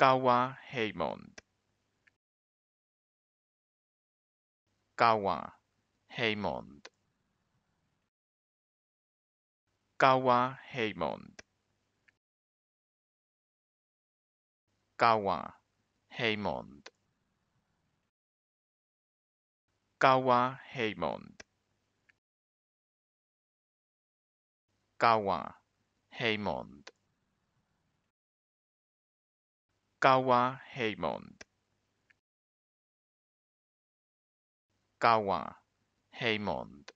Kawa Haymond. Kawa Haymond. Kawa Haymond. Kawa Haymond. Kawa Haymond. Kawa Haymond. Kawa Haymond. Kawa Haymond.